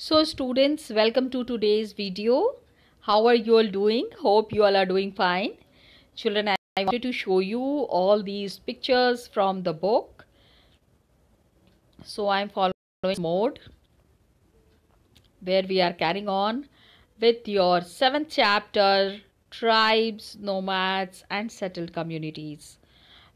So students, welcome to today's video. How are you all doing? Hope you all are doing fine. Children, I wanted to show you all these pictures from the book. So I am following mode where we are carrying on with your 7th chapter tribes, nomads and settled communities.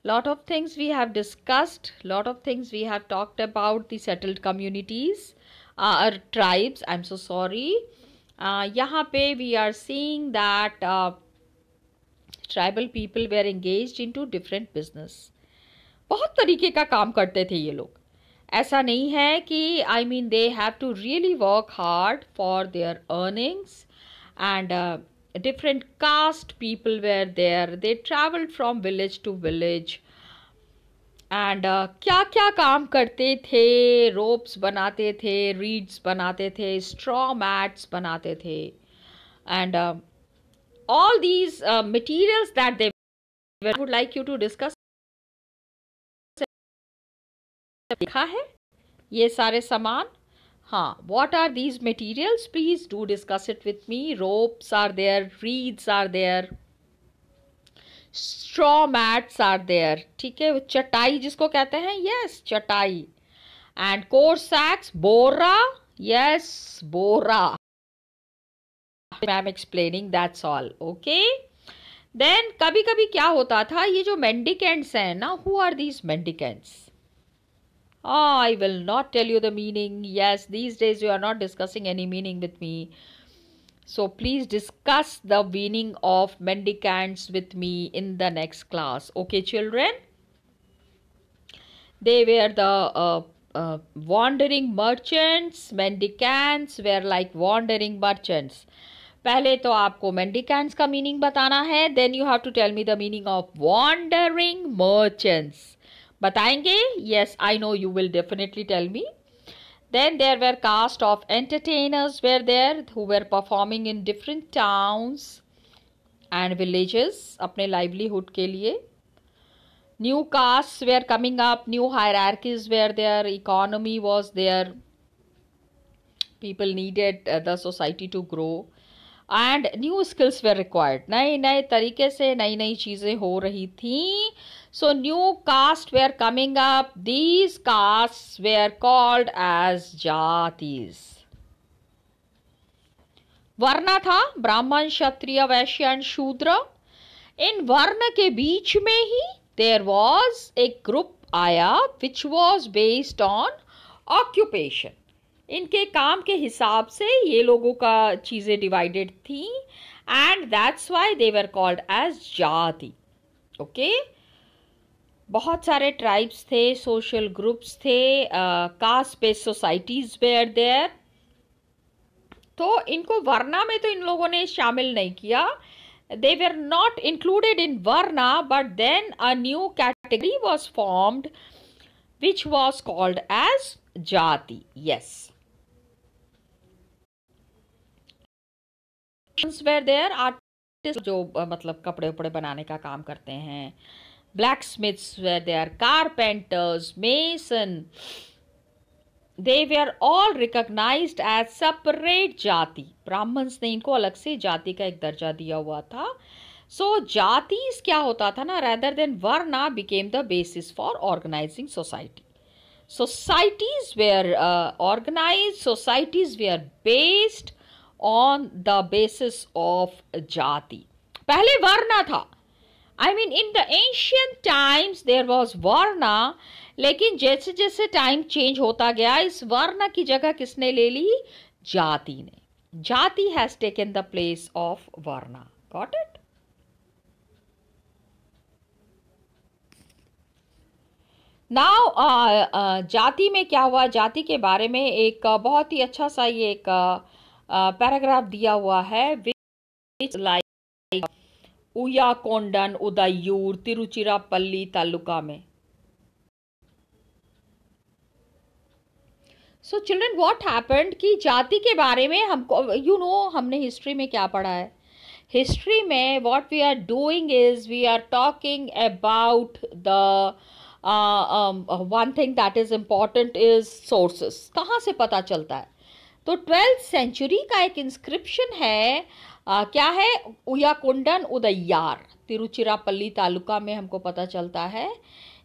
Lot of things we have discussed, lot of things we have talked about the settled communities uh, our tribes i'm so sorry uh, yahan we are seeing that uh, tribal people were engaged into different business बहुत तरीके का काम करते थे ये लोग ऐसा नहीं है कि I mean they have to really work hard for their earnings and different caste people were there they traveled from village to village and uh, क्या क्या काम करते थे रोप्स बनाते थे रीड्स बनाते थे स्ट्रॉ मैट्स बनाते थे and all these materials that they would like you to discuss लिखा है ये सारे सामान हाँ what are these materials please do discuss it with me ropes are there reeds are there straw mats are there ठीक है चटाई जिसको कहते हैं यस चटाई एंड कोर सैक्स बोरा यस बोरा I am explaining that's all okay then कभी कभी क्या होता था ये जो मेंडिकेंट्स हैं ना who are these mendicants I will not tell you the meaning yes these days you are not discussing any meaning with me So please discuss the meaning of mendicants with me in the next class. Okay, children? They were the uh, uh, wandering merchants. Mendicants were like wandering merchants. पहले तो आपको mendicants का meaning बताना है then you have to tell me the meaning of wandering merchants बताएंगे yes I know you will definitely tell me then there were cast of entertainers were there who were performing in different towns and villages अपने livelihood के लिए new castes were coming up new hierarchies were there economy was there people needed uh, the society to grow and new skills were required. नए नए तरीके से नई नई चीज़ें हो रही थी So new castes were coming up. These castes were called as Jatis. वर्ण था ब्राह्मण क्षत्रिय वैश्य एंड शूद्र इन वर्ण के बीच में ही देर वॉज एक ग्रुप आया which was based on occupation इनके काम के हिसाब से ये लोगों का चीज़ें डिवाइडेड थी and that's why they were called as jati okay okay? बहुत सारे ट्राइब्स थे सोशल ग्रुप्स थे caste based societies were there तो इनको वरना में तो इन लोगों ने शामिल नहीं किया they were not included in varna but then a new category was formed which was called as jati yes were there artist जो मतलब कपड़े उपड़े बनाने का काम करते हैं blacksmiths were they are carpenters mason they we are all recognise as separate jati Brahmins ने इनको अलग से जाति का एक दर्जा दिया हुआ था सो so, जातीज क्या होता था ना rather than varna became the basis for organising society societies we are organise societies we are based on the basis of jati पहले वर्ना था I mean in the ancient times there was varna लेकिन जैसे जैसे टाइम चेंज होता गया इस वर्णा की जगह किसने ले ली जाति ने jati has taken the place of varna got it now जाति में क्या हुआ जाति के बारे में एक uh, बहुत ही अच्छा सा ये एक पैराग्राफ uh, uh, दिया हुआ है विच लाइक उयाकोंडन उदयूर तिरुचिरापल्ली तालुका में सो चिल्ड्रन व्हाट हैपेंड कि जाति के बारे में हमको यू you नो know, हमने हिस्ट्री में क्या पढ़ा है हिस्ट्री में what we are doing is we are talking about the one thing that is important is sources कहाँ से पता चलता है तो ट्वेल्थ सेंचुरी का एक इंस्क्रिप्शन है आ, क्या है उयाकोंडन उदयार तिरुचिरापल्ली तालुका में हमको पता चलता है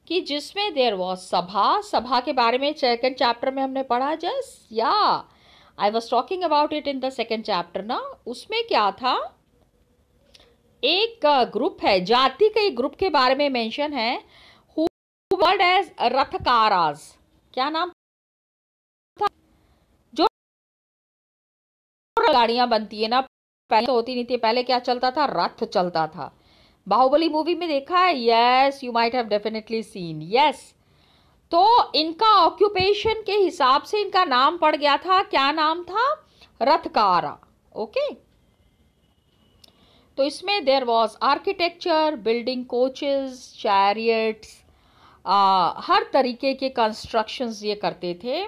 कि जिसमें देर वॉज सभा सभा के बारे में सेकेंड चैप्टर में हमने पढ़ा जस या I was talking about it in the second chapter ना उसमें क्या था एक ग्रुप है जाति के एक ग्रुप के बारे में मेंशन है हु वर्ड एज रथकाराज क्या नाम जो गाड़ियां बनती है ना पहले तो होती नहीं थी पहले क्या चलता था रथ चलता था बाहुबली मूवी में देखा है yes you might have definitely seen yes तो इनका ऑक्यूपेशन के हिसाब से इनका नाम पड़ गया था क्या नाम था रथकारा ओके तो इसमें there was architecture building coaches chariots हर तरीके के कंस्ट्रक्शंस ये करते थे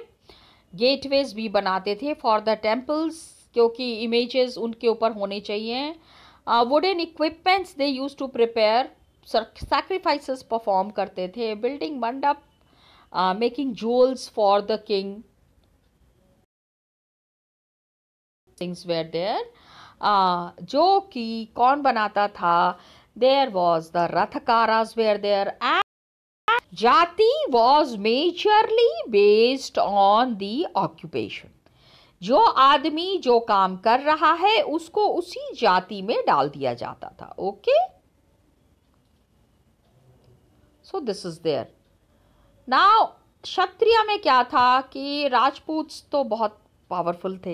गेटवेज भी बनाते थे फॉर द टेम्पल्स क्योंकि इमेजेस उनके ऊपर होने चाहिए wooden equipments they use to prepare sacrifices perform करते थे building mandap making jewels for the king things were there जो कि कौन बनाता था there was the rathakaras were there and jati was majorly based on the occupation जो आदमी जो काम कर रहा है उसको उसी जाति में डाल दिया जाता था okay so this is there now क्षत्रिय में क्या था कि राजपूत तो बहुत पावरफुल थे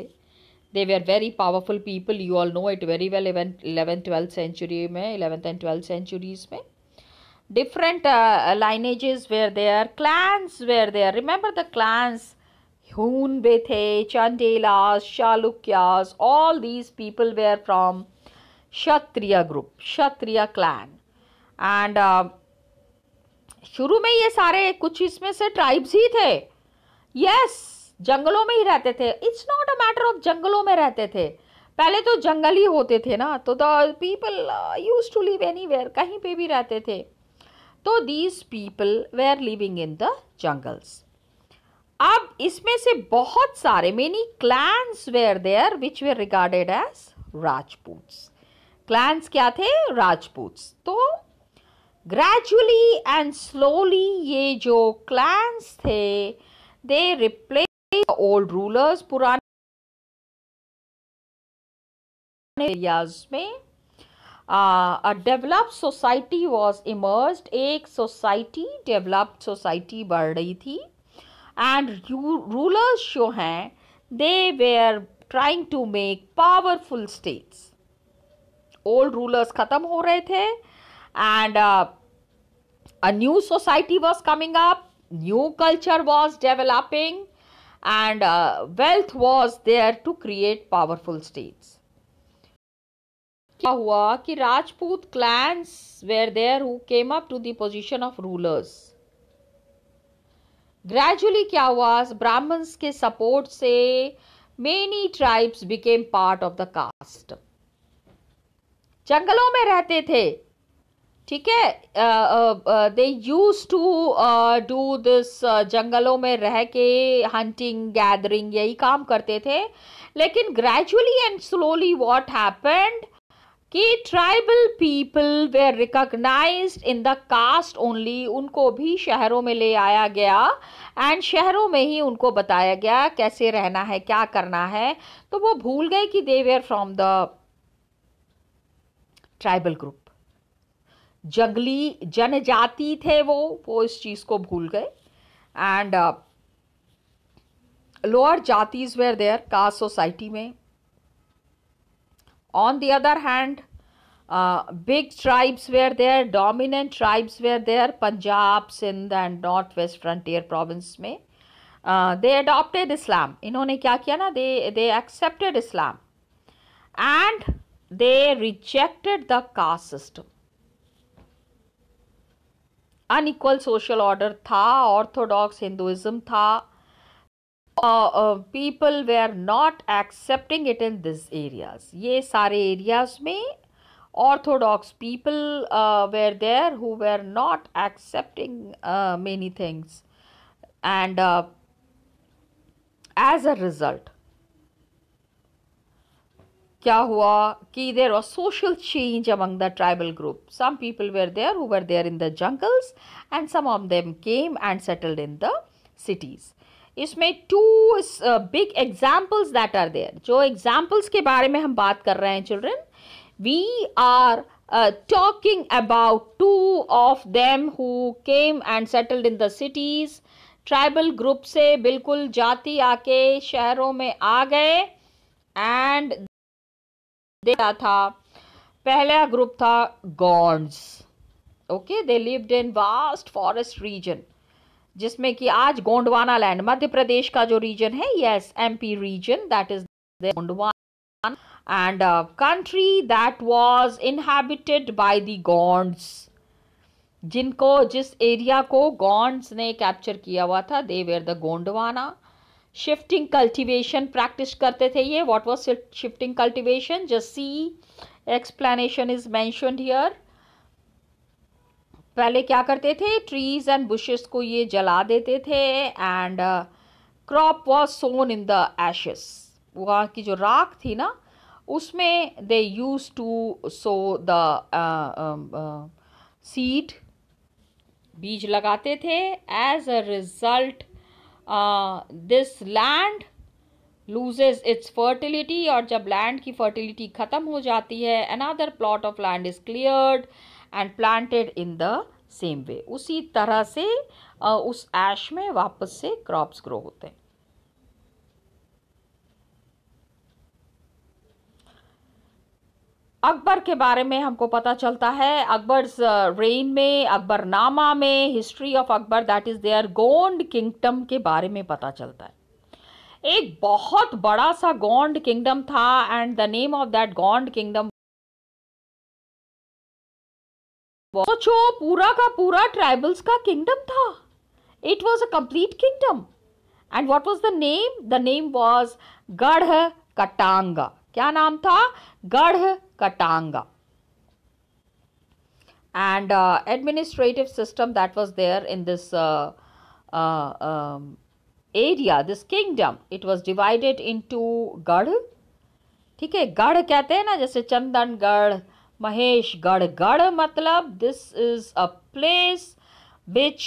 they we are very powerful people you all know it very well eleven twelfth century में इलेवेंथ एंड ट्वेल्थ सेंचुरीज में different lineages were there clans were there remember the clans Hun Bethe, Chandelas, Chalukyas, all these people were from Kshatriya group Kshatriya clan and शुरू में ये सारे कुछ इसमें से tribes ही थे यस yes, जंगलों में ही रहते थे it's not a matter of जंगलों में रहते थे पहले तो जंगल ही होते थे ना तो the people use to live anywhere कहीं पे भी रहते थे तो these people were living in the jungles अब इसमें से बहुत सारे many clans were there which were regarded as Rajput clans क्या थे राजपूत तो ग्रेजुअली एंड स्लोली ये जो क्लैंस थे दे रिप्लेस ओल्ड रूलर्स पुराने एरियाज में a developed society was emerge एक सोसाइटी डेवलप्ड सोसाइटी बढ़ रही थी and rulers Shohan, they were trying to make powerful states. Old rulers khatam ho rahe the and uh, a new society was coming up, new culture was developing and uh, wealth was there to create powerful states. क्या हुआ कि Rajput clans were there who came up to the position of rulers gradually क्या हुआ ब्राह्मण्स के support से many tribes became part of the caste जंगलों में रहते थे ठीक है they use to do this जंगलों में रह के हंटिंग गैदरिंग यही काम करते थे लेकिन gradually and slowly what happened कि tribal people we recognise in the caste only उनको भी शहरों में ले आया गया एंड शहरों में ही उनको बताया गया कैसे रहना है क्या करना है तो वो भूल गए कि they were from the tribal group जंगली जनजाति थे वो वो इस चीज़ को भूल गए and lower jatis were there caste society में On the other hand, uh, big tribes were there, dominant tribes were there, Punjab, Sindh and Northwest Frontier province में. Uh, they adopted Islam. इन्होंने kya किया na? they, they accepted Islam. And they rejected the caste system. Unequal social order tha. Orthodox Hinduism tha. Uh, uh, people were not accepting it in these areas. Ye sare areas mein orthodox people uh, were there who were not accepting uh, many things. And as a result, kya hua ki there was social change among the tribal group. Some people were there who were there in the jungles and some of them came and settled in the cities. इसमें two big examples that are there जो examples के बारे में हम बात कर रहे हैं children we are talking about two of them who came and settled in the cities tribal group से बिल्कुल जाति आके शहरों में आ गए एंड देखा था पहला ग्रुप था Gonds okay they lived in vast forest region जिसमें कि आज गोंडवाना लैंड मध्य प्रदेश का जो रीजन है yes MP region that is Gondwana and country that was inhabited by the Gonds जिनको जिस एरिया को गॉन्ड्स ने कैप्चर किया हुआ था they were the Gondwana shifting cultivation practice करते थे ये what was shifting cultivation just see explanation is mentioned here पहले क्या करते थे ट्रीज एंड बुशेस को ये जला देते थे and crop was sown in the ashes वहाँ की जो राख थी ना उसमें they use to sow the seed बीज लगाते थे as a result this land loses its fertility और जब लैंड की फर्टिलिटी ख़त्म हो जाती है another plot of land is cleared and planted in the same way उसी तरह से उस ऐश में वापस से क्रॉप्स ग्रो होते हैं अकबर के बारे में हमको पता चलता है अकबर रेन में अकबरनामा में history of Akbar that is there Gond kingdom के बारे में पता चलता है एक बहुत बड़ा सा गोंड किंगडम था and the name of that Gond kingdom सोचो पूरा का पूरा ट्राइबल्स का किंगडम था it was a complete kingdom and what was the name the name was Garha Katanga क्या नाम था Garha Katanga and administrative system that was there in this area this kingdom it was divided into garh ठीक है गढ़ कहते हैं ना जैसे चंदनगढ़ महेश गढ़ गढ़ मतलब this is a place which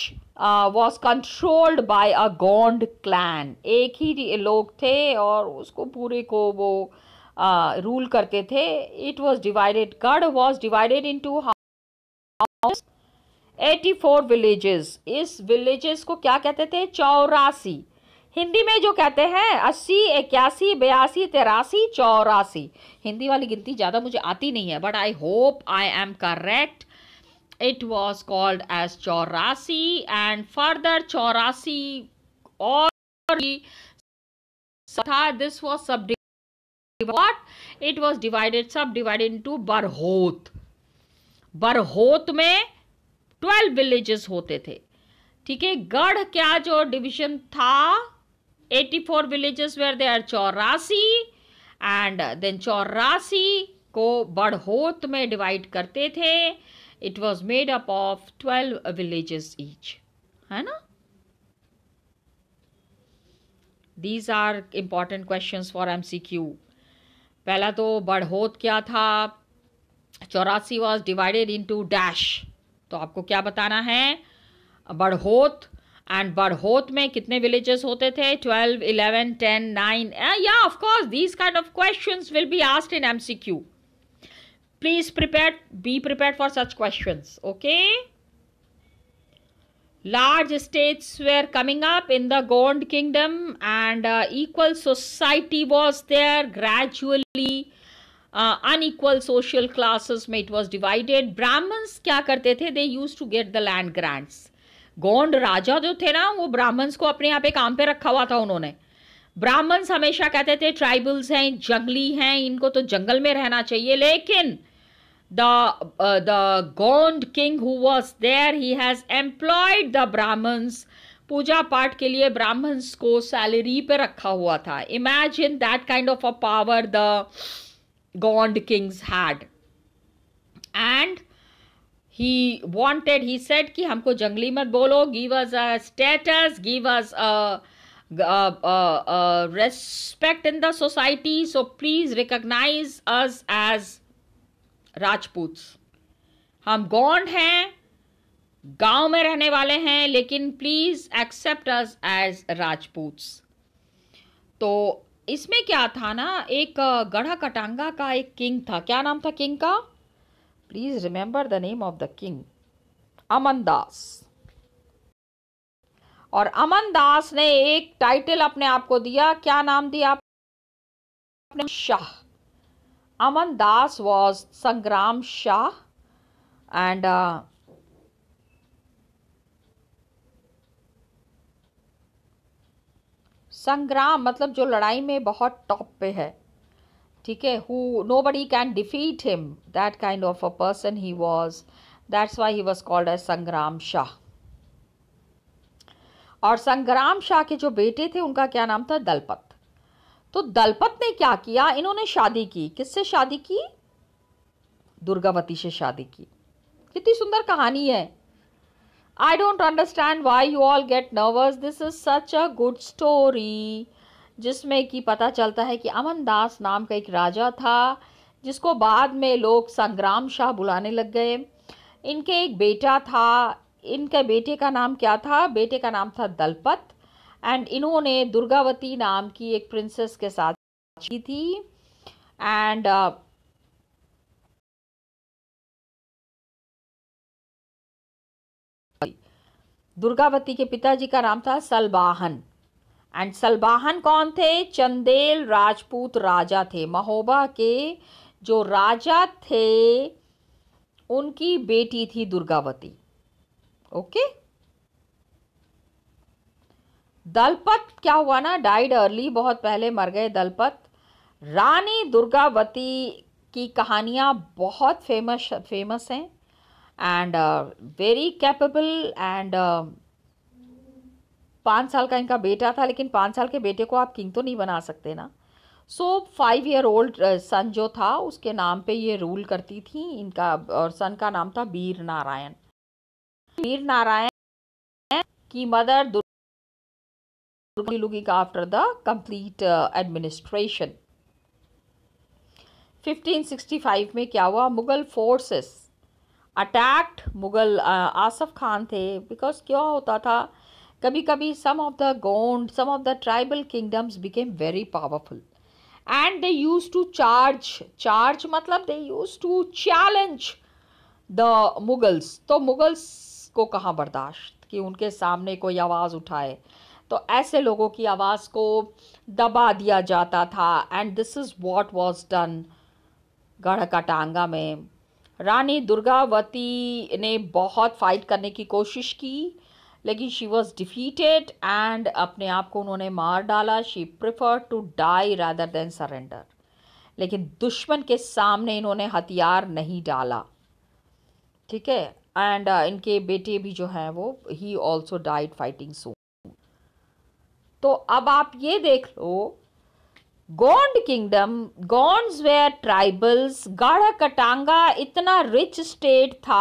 was controlled by a Gond clan एक ही लोग थे और उसको पूरे को वो रूल uh, करते थे it was divided garh was divided into house eighty four villages इस विलेजेस को क्या कहते थे चौरासी हिंदी में जो कहते हैं अस्सी इक्यासी बयासी तिरासी चौरासी हिंदी वाली गिनती ज़्यादा मुझे आती नहीं है but I hope I am correct it was called as चौरासी एंड फर्दर चौरासी और था this was sub what it was divided subdivided to barhot barhot में ट्वेल्व विलेजेस होते थे ठीक है गढ़ क्या जो डिविजन था 84 villages where they are Chaurasi and then Chaurasi को बड़होत में डिवाइड करते थे it was made up of twelve villages each है ना these are important question for M C Q पहला तो बड़होत क्या था चौरासी was divided into dash तो आपको क्या बताना है बड़होत एंड बड़होत में कितने विलेजेस होते थे ट्वेल्व इलेवन टेन नाइन या of course these kind of question will be asked in M please prepare be prepare for such question okay large states were coming up in the Gond kingdom and equal society was there gradually unequal social classes में it was divided Brahmins क्या करते थे they use to get the land grants Gond राजा जो थे ना वो Brahmins को अपने यहाँ पे काम पे रखा हुआ था उन्होंने ब्राह्मण्स हमेशा कहते थे ट्राइबल्स हैं जंगली हैं इनको तो जंगल में रहना चाहिए लेकिन the the Gond king who was there he has employed the Brahmins पूजा पाठ के लिए ब्राह्मण्स को सैलरी पे रखा हुआ था imagine that kind of a power the Gond kings had and he wanted he set कि हमको जंगली मत बोलो give us a status give us respect in the society so please recognise us as Rajput हम गौंड हैं गांव में रहने वाले हैं लेकिन please accept us as Rajput तो इसमें क्या था ना एक गढ़ा कटांगा का एक किंग था क्या नाम था किंग का please remember the name of the king Aman Das और अमन दास ने एक टाइटल अपने आप को दिया क्या नाम दिया आपने शाह अमन दास वॉज संग्राम शाह एंड संग्राम मतलब जो लड़ाई में बहुत टॉप पे है ठीक है who nobody can defeat him that kind of a person he was that's why he was called as Sangram Shah और संग्राम शाह के जो बेटे थे उनका क्या नाम था दलपत तो दलपत ने क्या किया इन्होंने शादी की किससे शादी की दुर्गावती से शादी की कितनी सुंदर कहानी है I don't understand why you all get nervous this is such a good story जिसमें कि पता चलता है कि अमन दास नाम का एक राजा था जिसको बाद में लोग संग्राम शाह बुलाने लग गए इनके एक बेटा था इनके बेटे का नाम क्या था बेटे का नाम था दलपत एंड इन्होंने दुर्गावती नाम की एक प्रिंसेस के साथ की थी एंड uh, दुर्गावती के पिताजी का नाम था सलबाहन एंड सलबाहन कौन थे चंदेल राजपूत राजा थे महोबा के जो राजा थे उनकी बेटी थी दुर्गावती ओके दलपत क्या हुआ ना डाइड अर्ली बहुत पहले मर गए दलपत रानी दुर्गावती की कहानियाँ बहुत फेमस फेमस हैं एंड वेरी कैपेबल एंड पाँच साल का इनका बेटा था लेकिन पाँच साल के बेटे को आप किंग तो नहीं बना सकते ना so five year old son जो था उसके नाम पे ये रूल करती थी इनका और सन का नाम था वीर नारायण वीर नारायण की mother looking after the complete administration 1565 में क्या हुआ मुगल फोर्सेस अटैक्ड मुगल आसफ खान थे बिकॉज क्या होता था कभी कभी some of the Gond some of the tribal kingdoms became very powerful and they use to charge charge मतलब they use to challenge the Mughals तो मुगल्स को कहाँ बर्दाश्त कि उनके सामने कोई आवाज़ उठाए तो ऐसे लोगों की आवाज़ को दबा दिया जाता था and this is what was done Garha का टांगा में रानी दुर्गावती ने बहुत फाइट करने की कोशिश की लेकिन शी वॉज डिफीटेड एंड अपने आप को उन्होंने मार डाला she prefer to die rather than surrender लेकिन दुश्मन के सामने इन्होंने हथियार नहीं डाला ठीक है एंड uh, इनके बेटे भी जो हैं वो he also died fighting so तो अब आप ये देख लो Gond kingdom Gonds were tribals Garha Katanga इतना रिच स्टेट था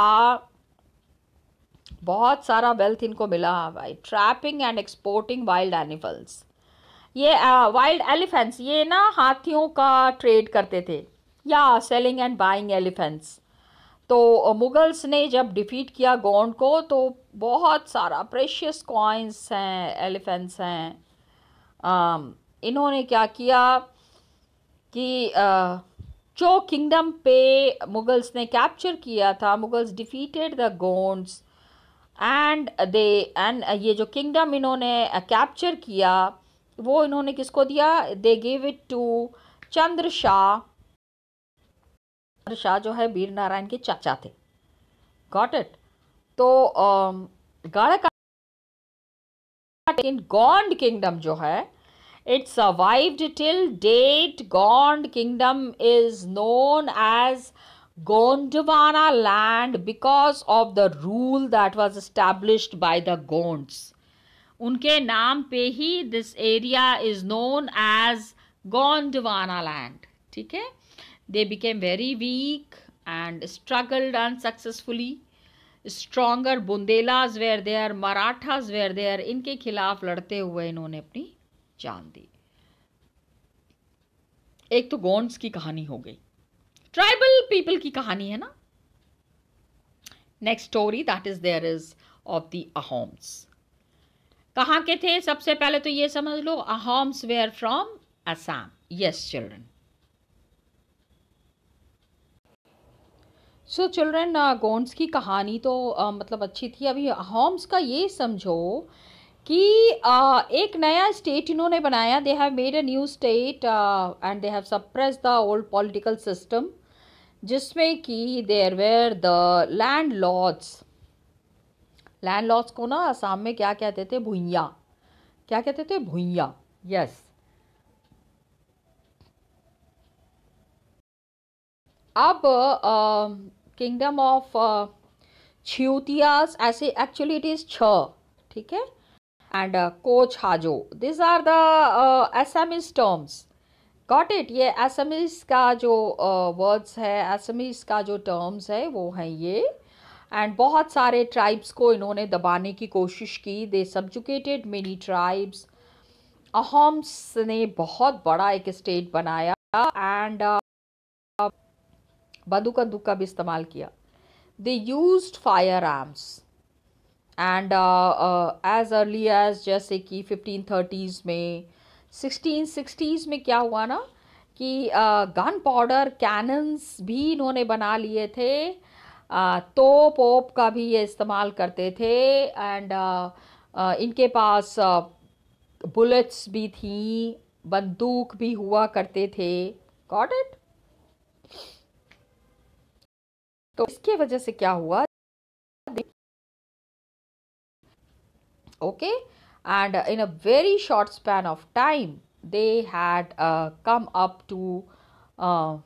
बहुत सारा वेल्थ इनको मिला भाई trapping and exporting wild animals ये वाइल्ड uh, एलिफेंट्स ये ना हाथियों का ट्रेड करते थे या सेलिंग एंड बाइंग एलिफेंट्स तो मुगल्स ने जब डिफीट किया गोंड को तो बहुत सारा प्रेशियस कॉइन्स हैं एलिफेंट्स हैं इन्होंने क्या किया कि uh, जो किंगडम पे मुगल्स ने कैप्चर किया था Mughals defeated the Gonds and they and ये जो किंगडम इन्होंने कैप्चर uh, किया वो इन्होंने किसको दिया they give it to Chandra Shah Chandra Shah जो है वीर नारायण के चाचा थे गॉट इट तो गढ़ इन गॉन्ड किंगडम जो है it survived till date Gond kingdom is known as Gondwana land because of the rule that was established by the Gonds. उनके नाम पे ही this area is known as Gondwana land ठीक है they became very weak and struggled unsuccessfully stronger Bundelas were there Marathas were there इनके खिलाफ लड़ते हुए इन्होंने अपनी जान दी एक तो गोंड्स की कहानी हो गई ट्राइबल पीपल की कहानी है ना next story that is there is of the Ahoms कहाँ के थे सबसे पहले तो ये समझ लो Ahoms were from Assam yes children so children Gonds की कहानी तो uh, मतलब अच्छी थी अभी होम्स का ये समझो कि uh, एक नया स्टेट इन्होंने बनाया they have made a new state and they have suppress the old political system जिसमें कि there were the landlords landlords को ना आसाम में क्या कहते थे भुइया क्या कहते थे भुइया यस अब किंगडम ऑफ छियोतियास ऐसे एक्चुअली इट इज़ छ ठीक है and Koch Hajo these are the Assamese terms got it ये एसमीज का जो वर्ड्स uh, है एसमीज का जो टर्म्स है वो हैं ये एंड बहुत सारे ट्राइब्स को इन्होंने दबाने की कोशिश की they subjugated many tribes Ahoms ने बहुत बड़ा एक स्टेट बनाया एंड बंदूक बंदूक का भी इस्तेमाल किया they use firearms and as early as जैसे कि फिफ्टीन थर्टीज़ में सिक्सटीन में क्या हुआ ना कि गन पाउडर कैनन्स भी इन्होंने बना लिए थे तो पोप का भी ये इस्तेमाल करते थे एंड इनके पास बुलेट्स भी थी बंदूक भी हुआ करते थे गॉट इट तो इसके वजह से क्या हुआ okay okay? and in a very short span of time they had uh, come up to uh,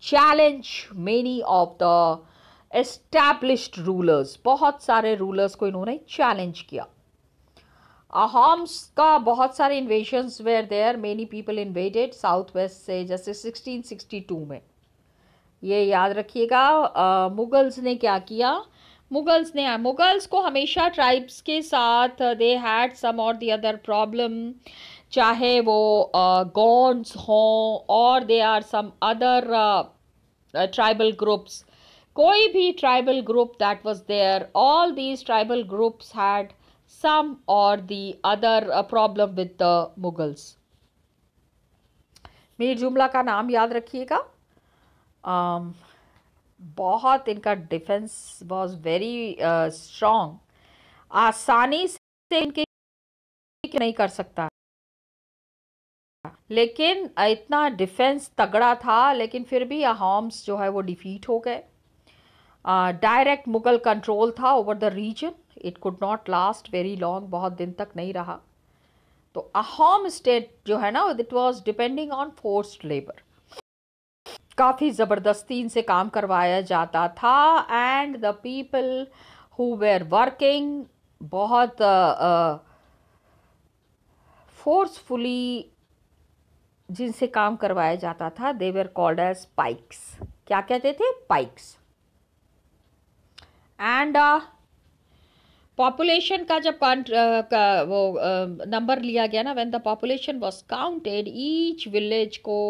challenge many of the established rulers बहुत सारे rulers को इन्होंने challenge किया अहम्स का बहुत सारे invasions were there many people invaded south west से जैसे 1662 में ये याद रखिएगा मुगल्स ने क्या किया मुगल्स ने मुगल्स को हमेशा ट्राइब्स के साथ दे हैड सम और दी अदर प्रॉब्लम चाहे वो गॉन्ड्स हों और they are some other tribal groups कोई भी tribal group that was there all these tribal groups had some और the other problem with the Mughals Mir Jumla का नाम याद रखिएगा um, बहुत इनका डिफेंस वॉज वेरी स्ट्रॉन्ग आसानी से इनके नहीं कर सकता लेकिन इतना डिफेंस तगड़ा था लेकिन फिर भी हॉम्स जो है वो डिफीट हो गए डायरेक्ट मुगल कंट्रोल था over the region it could not last very long बहुत दिन तक नहीं रहा तो अहोम स्टेट जो है ना it was depending on forced labour काफ़ी ज़बरदस्ती इनसे काम करवाया जाता था and the people who were working बहुत फोर्सफुली जिनसे काम करवाया जाता था they were called as paiks क्या कहते थे पाइक्स एंड पॉपुलेशन का जब का वो नंबर लिया गया ना when the population was counted each village को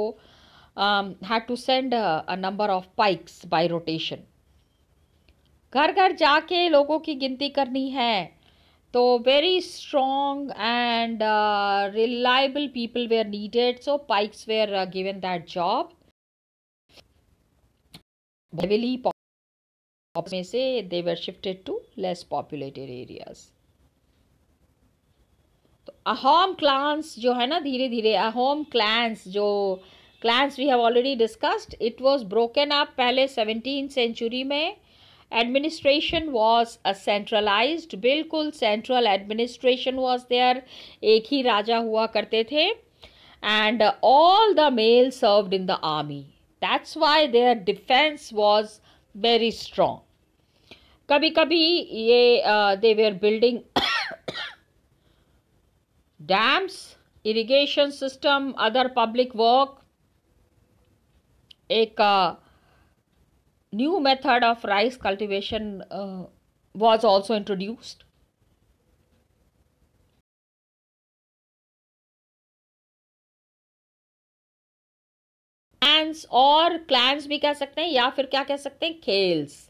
um, had to send a, a number of pikes by rotation. घर घर जाके लोगों की गिनती करनी है तो very strong and reliable people were needed so paiks were given that job heavily में से they were shifted to less populated areas तो अहोम क्लांस जो है ना धीरे धीरे अहोम क्लांस जो uh, clans we have already discussed it was broken up Palace 17th century May administration was a centralized बिल्कुल central administration was there एक ही राजा हुआ करते and all the males served in the army that's why their defense was very strong कभी कभी ये they were building dams irrigation system other public work एक new method of rice cultivation uh, was also introduced. Clans और clans भी कह सकते हैं या फिर क्या कह सकते हैं खेल्स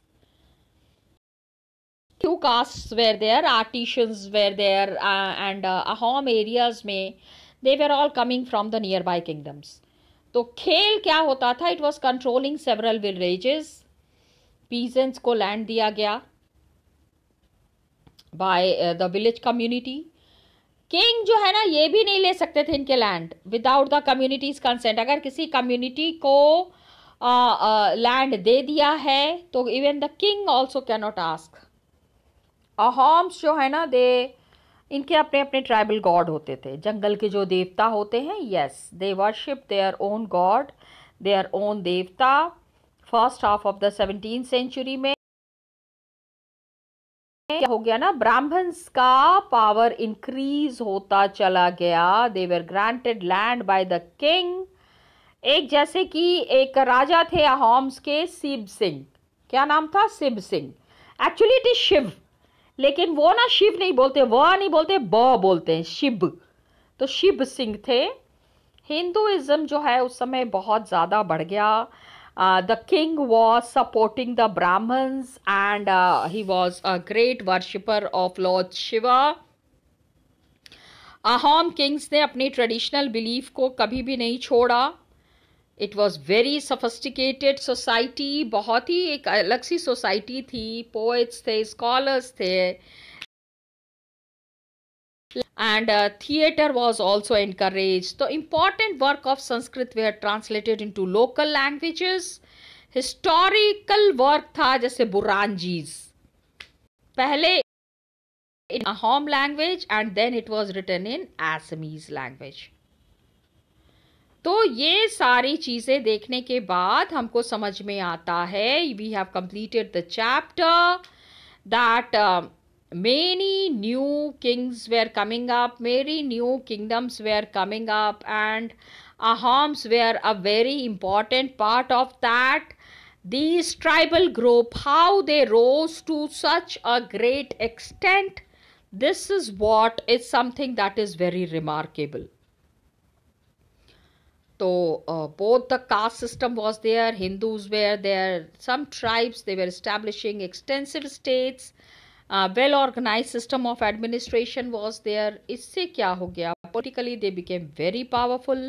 castes were there, artisans were there, uh, and uh, Ahom areas may they were all coming from the nearby kingdoms. तो खेल क्या होता था it was controlling several villages peasants को लैंड दिया गया by the village community king जो है ना ये भी नहीं ले सकते थे इनके land without the communities consent अगर किसी कम्युनिटी को लैंड uh, uh, दे दिया है तो even the king also cannot ask Ahoms जो है ना दे इनके अपने अपने ट्राइबल गॉड होते थे जंगल के जो देवता होते हैं yes they worship their own god their own devta first half of the seventeen century में क्या हो गया ना ब्राह्मण्स का पावर इंक्रीज होता चला गया they were granted land by the king एक जैसे कि एक राजा थे अहोम्स के सिब सिंह क्या नाम था Shiv Singh actually it is Shiv लेकिन वो ना शिव नहीं बोलते व नहीं बोलते ब बोलते हैं शिव तो शिव सिंह थे हिंदुज़म जो है उस समय बहुत ज़्यादा बढ़ गया the king was supporting the Brahmins and he was a great worshipper of lord Shiva Ahom kings ने अपनी ट्रेडिशनल बिलीफ को कभी भी नहीं छोड़ा It was very sophisticated society. बहुत ही एक अलग सी सोसाइटी थी पोइट्स थे स्कॉलर्स थे and uh, theater was also encouraged. The important work of Sanskrit were translated into local languages. Historical work था जैसे बुरानजीज पहले in a home language and then it was written in Assamese language. तो ये सारी चीजें देखने के बाद हमको समझ में आता है we have completed the chapter that many new kings were coming up many new kingdoms were coming up and Ahoms were a very important part of that these tribal group how they rose to such a great extent this is what is something that is very remarkable So uh, both the caste system was there. Hindus were there. Some tribes they were establishing extensive states. Well organise system of administration was there इससे क्या हो गया politically they became very powerful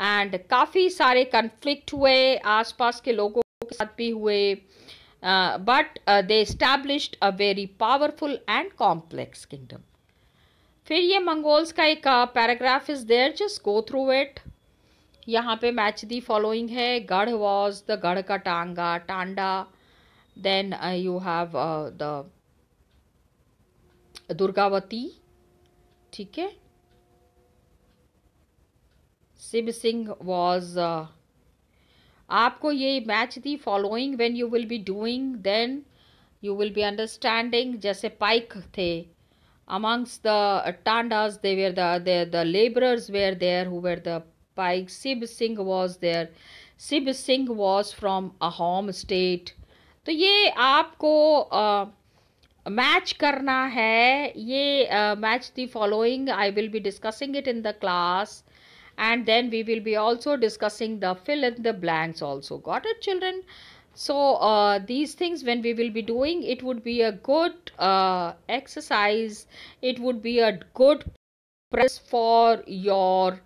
and काफ़ी सारे conflict हुए आसपास के लोगों के साथ भी हुए but they established a very powerful and complex kingdom फिर ये मंगोल्स का एक paragraph is there just go through it यहाँ पे मैच दी फॉलोइंग है गढ़ was the Garha Katanga Tanda then you have the Durgavati ठीक है शिव सिंह वॉज आपको ये match the following when you will be doing then you will be understanding जैसे पाइक थे amongst the Tandas there the the, were uh, there laborers were the by Sib Singh was there. Sib Singh was from Ahom state. तो ये आपको match uh, करना है ये match the following I will be discussing it in the class and then we will be also discussing the fill in the blanks also got it children so these things when we will be doing it would be a good exercise it would be a good press for your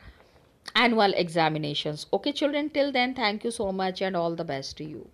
annual examinations okay children till then thank you so much and all the best to you